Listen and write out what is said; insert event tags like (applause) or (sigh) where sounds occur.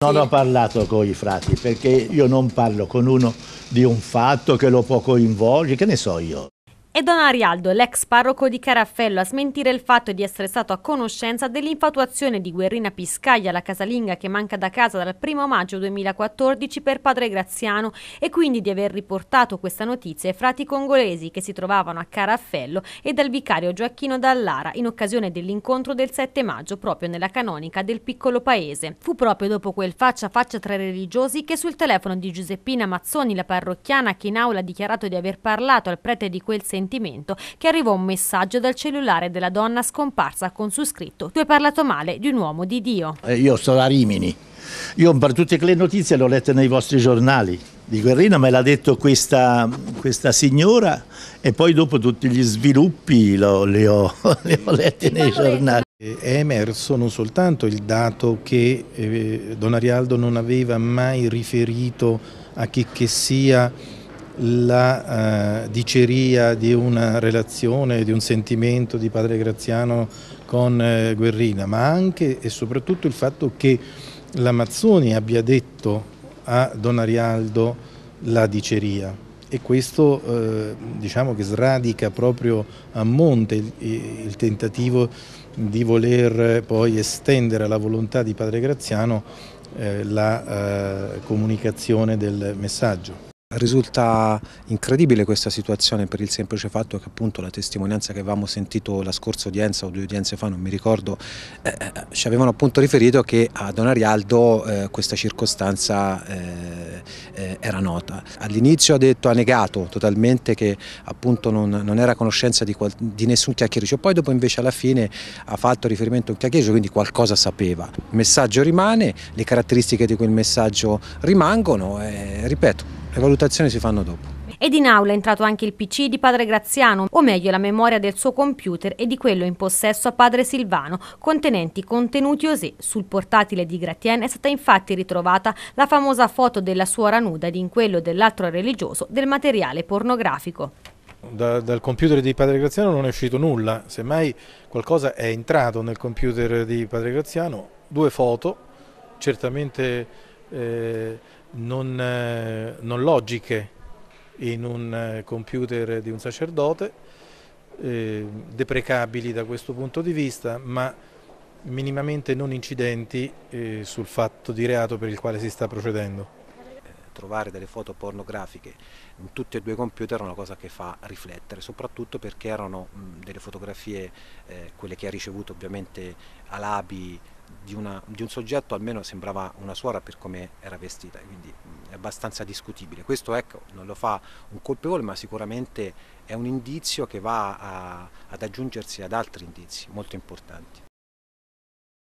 Non ho parlato con i frati perché io non parlo con uno di un fatto che lo può coinvolgere, che ne so io. È Don Arialdo, l'ex parroco di Caraffello, a smentire il fatto di essere stato a conoscenza dell'infatuazione di Guerrina Piscaglia, la casalinga che manca da casa dal 1 maggio 2014 per padre Graziano e quindi di aver riportato questa notizia ai frati congolesi che si trovavano a Caraffello e dal vicario Gioacchino Dallara in occasione dell'incontro del 7 maggio proprio nella canonica del piccolo paese. Fu proprio dopo quel faccia a faccia tra i religiosi che sul telefono di Giuseppina Mazzoni, la parrocchiana che in aula ha dichiarato di aver parlato al prete di quel sentimento, risentimento che arrivò un messaggio dal cellulare della donna scomparsa con su scritto «Tu hai parlato male di un uomo di Dio». Eh, io sono a Rimini. Io per tutte le notizie le ho lette nei vostri giornali. Di Guerrino me l'ha detto questa, questa, signora e poi dopo tutti gli sviluppi li ho, li (laughs) ho, li ho letti nei giornali. È emerso non soltanto il dato che eh, Don Arialdo non aveva mai riferito a chi che sia la eh, diceria di una relazione, di un sentimento di padre Graziano con eh, Guerrina, ma anche e soprattutto il fatto che la Mazzoni abbia detto a Don Arialdo la diceria e questo eh, diciamo che sradica proprio a monte il, il tentativo di voler eh, poi estendere alla volontà di padre Graziano eh, la eh, comunicazione del messaggio. Risulta incredibile questa situazione per il semplice fatto che appunto la testimonianza che avevamo sentito la scorsa udienza o due udienze fa, non mi ricordo, eh, eh ci avevano appunto riferito che a Don Arialdo eh, questa circostanza eh, eh, era nota. All'inizio ha detto, ha negato totalmente che appunto non, non era a conoscenza di, di, nessun chiacchiericcio, poi dopo invece alla fine ha fatto riferimento a un chiacchiericcio, quindi qualcosa sapeva. Il messaggio rimane, le caratteristiche di quel messaggio rimangono e ripeto, le valutazioni si fanno dopo. Ed in aula è entrato anche il PC di padre Graziano, o meglio la memoria del suo computer e di quello in possesso a padre Silvano, contenenti contenuti osè. Sul portatile di Gratien è stata infatti ritrovata la famosa foto della suora nuda ed in quello dell'altro religioso del materiale pornografico. Da, dal computer di padre Graziano non è uscito nulla, semmai qualcosa è entrato nel computer di padre Graziano, due foto, certamente eh, non, eh, non, logiche in un eh, computer di un sacerdote, eh, deprecabili da questo punto di vista, ma minimamente non incidenti eh, sul fatto di reato per il quale si sta procedendo eh, trovare delle foto pornografiche in tutti e due i computer è una cosa che fa riflettere, soprattutto perché erano delle fotografie, eh, quelle che ha ricevuto ovviamente Alabi di, una, di, un soggetto almeno sembrava una suora per come era vestita, quindi è abbastanza discutibile. Questo ecco, non lo fa un colpevole, ma sicuramente è un indizio che va a, ad aggiungersi ad altri indizi molto importanti.